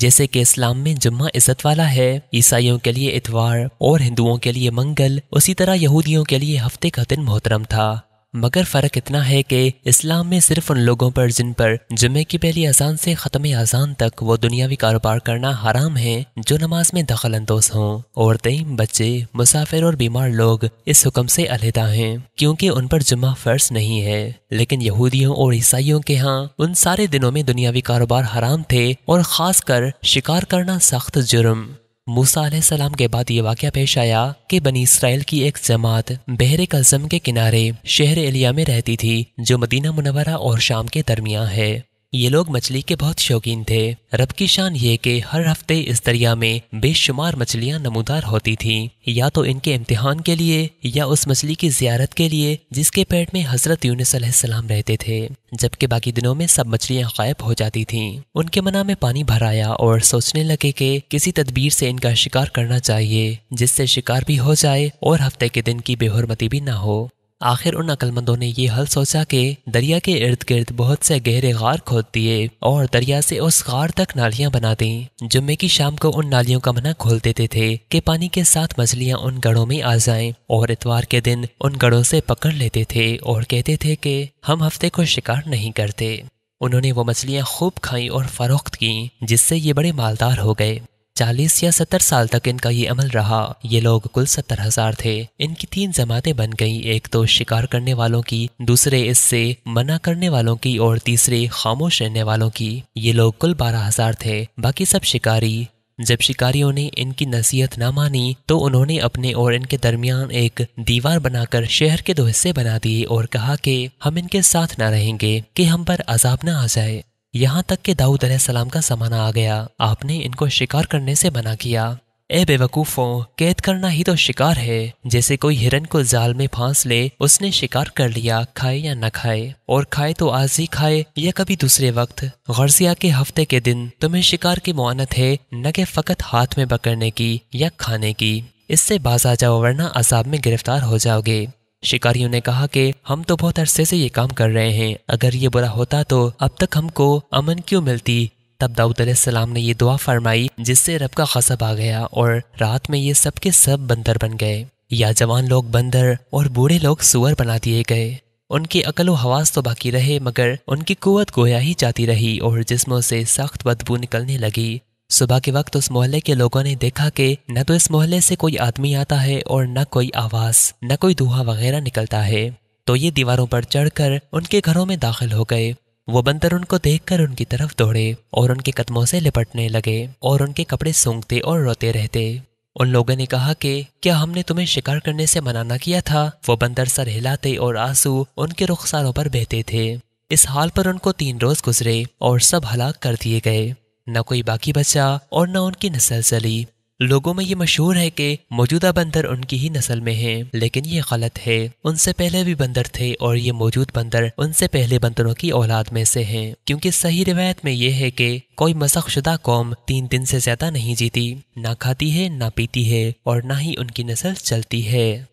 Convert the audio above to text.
जैसे कि इस्लाम में जुम्मा इज्जत वाला है ईसाइयों के लिए इतवार और हिंदुओं के लिए मंगल उसी तरह यहूदियों के लिए हफ्ते का दिन मोहतरम था मगर फ़र्क इतना है कि इस्लाम में सिर्फ उन लोगों पर जिन पर जुमे की पहली अजान से ख़त्म अजान तक वो दुनियावी कारोबार करना हराम है जो नमाज में दखल अंदोज हों औरतें बच्चे मुसाफिर और बीमार लोग इस हुक्म से अलहदा हैं क्योंकि उन पर जुम्मा फर्ज नहीं है लेकिन यहूदियों और ईसाइयों के यहाँ उन सारे दिनों में दुनियावी कारोबार हराम थे और खासकर शिकार करना सख्त जुर्म मूसा सलाम के बाद ये वाक़ पेश आया कि बनी इसराइल की एक जमात बहरे कलजम के किनारे शहर एलिया में रहती थी जो मदीना मुनवरा और शाम के दरमिया है ये लोग मछली के बहुत शौकीन थे रब की शान ये कि हर हफ्ते इस दरिया में बेशुमार मछलियां नमूदार होती थीं या तो इनके इम्तिहान के लिए या उस मछली की जियारत के लिए जिसके पेट में हजरत यूनिस सलाम रहते थे जबकि बाकी दिनों में सब मछलियां गायब हो जाती थीं उनके मना में पानी भर आया और सोचने लगे कि किसी तदबीर से इनका शिकार करना चाहिए जिससे शिकार भी हो जाए और हफ्ते के दिन की बेहरमती भी ना हो आखिर उन अक्लमंदों ने ये हल सोचा कि दरिया के इर्द गिर्द बहुत से गहरे गार खोद दिए और दरिया से उस गार तक नालियां बना दी जुम्मे की शाम को उन नालियों का मना खोल देते थे कि पानी के साथ मछलियां उन गढ़ों में आ जाएं और इतवार के दिन उन गढ़ों से पकड़ लेते थे और कहते थे कि हम हफ्ते को शिकार नहीं करते उन्होंने वो मछलियाँ खूब खाई और फरोख्त की जिससे ये बड़े मालदार हो गए चालीस या सत्तर साल तक इनका ये अमल रहा ये लोग कुल सत्तर हजार थे इनकी तीन जमातें बन गई एक तो शिकार करने वालों की दूसरे इससे मना करने वालों की और तीसरे खामोश रहने वालों की ये लोग कुल बारह हजार थे बाकी सब शिकारी जब शिकारियों ने इनकी नसीहत ना मानी तो उन्होंने अपने और इनके दरमियान एक दीवार बनाकर शहर के दो हिस्से बना दिए और कहा कि हम इनके साथ ना रहेंगे कि हम पर अजाब ना आ जाए यहाँ तक कि दाऊद सलाम का समाना आ गया आपने इनको शिकार करने से मना किया ए बेवकूफों कैद करना ही तो शिकार है जैसे कोई हिरन को जाल में फांस ले उसने शिकार कर लिया खाए या न खाए और खाए तो आज ही खाए या कभी दूसरे वक्त गर्जिया के हफ्ते के दिन तुम्हें शिकार की मोहनत है न के फकत हाथ में पकड़ने की या खाने की इससे बाज आ जाओ वरना अजाब में गिरफ्तार हो जाओगे शिकारियों ने कहा कि हम तो बहुत अरसे से ये काम कर रहे हैं अगर ये बुरा होता तो अब तक हमको अमन क्यों मिलती तब दाऊद सलाम ने ये दुआ फरमाई जिससे रब का खसब आ गया और रात में ये सब के सब बंदर बन गए या जवान लोग बंदर और बूढ़े लोग सुअर बना दिए गए उनकी अकल व हवास तो बाकी रहे मगर उनकी कुत गोया ही जाती रही और जिसमों से सख्त बदबू निकलने लगी सुबह के वक्त उस मोहल्ले के लोगों ने देखा कि न तो इस मोहल्ले से कोई आदमी आता है और न कोई आवाज न कोई धुआं वगैरह निकलता है तो ये दीवारों पर चढ़कर उनके घरों में दाखिल हो गए वो बंदर उनको देखकर उनकी तरफ दौड़े और उनके कदमों से लिपटने लगे और उनके कपड़े सूंघते और रोते रहते उन लोगों ने कहा कि क्या हमने तुम्हें शिकार करने से मना ना किया था वो बंदर सर हिलाते और आंसू उनके रुखसारों पर बहते थे इस हाल पर उनको तीन रोज गुजरे और सब हलाक कर दिए गए न कोई बाकी बचा और न उनकी नस्ल चली लोगों में ये मशहूर है कि मौजूदा बंदर उनकी ही नस्ल में हैं, लेकिन ये गलत है उनसे पहले भी बंदर थे और ये मौजूद बंदर उनसे पहले बंदरों की औलाद में से हैं, क्योंकि सही रिवायत में ये है कि कोई मसकशुदा कौम तीन दिन से ज्यादा नहीं जीती ना खाती है ना पीती है और ना ही उनकी नस्ल चलती है